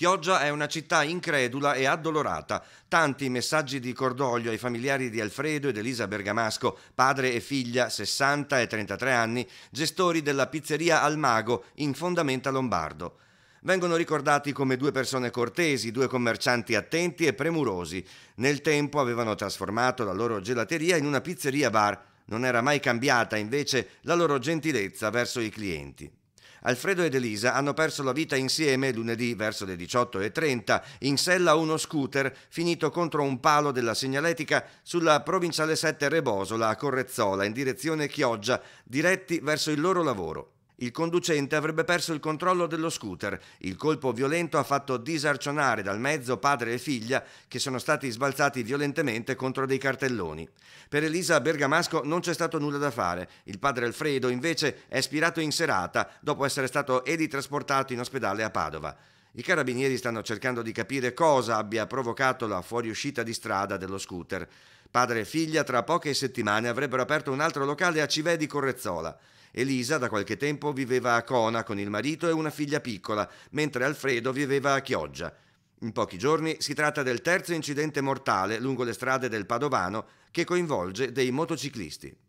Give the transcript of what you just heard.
Chioggia è una città incredula e addolorata. Tanti messaggi di cordoglio ai familiari di Alfredo ed Elisa Bergamasco, padre e figlia, 60 e 33 anni, gestori della pizzeria Al Mago in fondamenta lombardo. Vengono ricordati come due persone cortesi, due commercianti attenti e premurosi. Nel tempo avevano trasformato la loro gelateria in una pizzeria bar. Non era mai cambiata invece la loro gentilezza verso i clienti. Alfredo ed Elisa hanno perso la vita insieme lunedì verso le 18.30 in sella a uno scooter finito contro un palo della segnaletica sulla provinciale 7 Rebosola a Correzzola in direzione Chioggia, diretti verso il loro lavoro. Il conducente avrebbe perso il controllo dello scooter. Il colpo violento ha fatto disarcionare dal mezzo padre e figlia che sono stati sbalzati violentemente contro dei cartelloni. Per Elisa Bergamasco non c'è stato nulla da fare. Il padre Alfredo invece è spirato in serata dopo essere stato editrasportato in ospedale a Padova. I carabinieri stanno cercando di capire cosa abbia provocato la fuoriuscita di strada dello scooter. Padre e figlia tra poche settimane avrebbero aperto un altro locale a Civè di Correzzola. Elisa da qualche tempo viveva a Cona con il marito e una figlia piccola, mentre Alfredo viveva a Chioggia. In pochi giorni si tratta del terzo incidente mortale lungo le strade del Padovano che coinvolge dei motociclisti.